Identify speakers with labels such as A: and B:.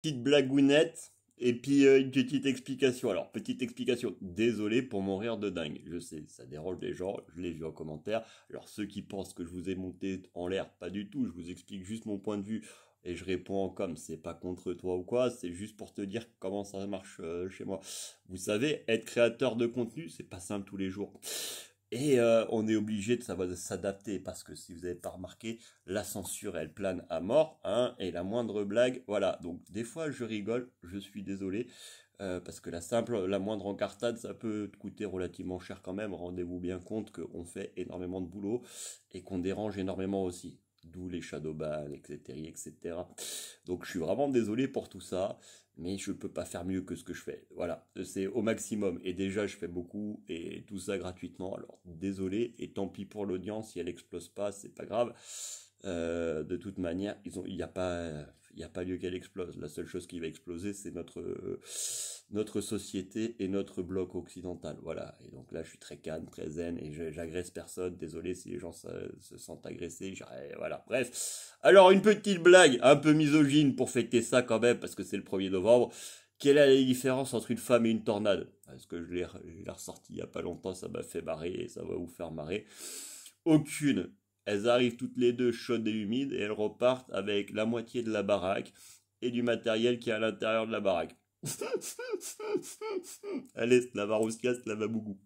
A: petite blagounette et puis euh, une petite explication. Alors, petite explication. Désolé pour mon rire de dingue. Je sais, ça dérange les gens, je l'ai vu en commentaire. Alors, ceux qui pensent que je vous ai monté en l'air, pas du tout. Je vous explique juste mon point de vue et je réponds comme C'est pas contre toi ou quoi, c'est juste pour te dire comment ça marche euh, chez moi. Vous savez, être créateur de contenu, c'est pas simple tous les jours. Et euh, on est obligé de s'adapter parce que si vous n'avez pas remarqué, la censure elle plane à mort, hein, et la moindre blague, voilà. Donc des fois je rigole, je suis désolé, euh, parce que la simple, la moindre encartade, ça peut coûter relativement cher quand même. Rendez-vous bien compte qu'on fait énormément de boulot et qu'on dérange énormément aussi d'où les Shadow etc., etc. Donc je suis vraiment désolé pour tout ça, mais je ne peux pas faire mieux que ce que je fais. Voilà, c'est au maximum. Et déjà, je fais beaucoup et tout ça gratuitement. Alors désolé et tant pis pour l'audience si elle explose pas, c'est pas grave. Euh, de toute manière, il n'y a pas, il y a pas lieu qu'elle explose. La seule chose qui va exploser, c'est notre notre société et notre bloc occidental. Voilà. Et donc là, je suis très calme, très zen et j'agresse personne. Désolé si les gens se, sentent agressés. Voilà. Bref. Alors une petite blague, un peu misogyne pour fêter ça quand même, parce que c'est le 1er novembre. Quelle est la différence entre une femme et une tornade Parce que je l'ai ressorti il n'y a pas longtemps, ça m'a fait marrer et ça va vous faire marrer. Aucune. Elles arrivent toutes les deux chaudes et humides et elles repartent avec la moitié de la baraque et du matériel qui est à l'intérieur de la baraque. Allez, la Ruska, la Bougou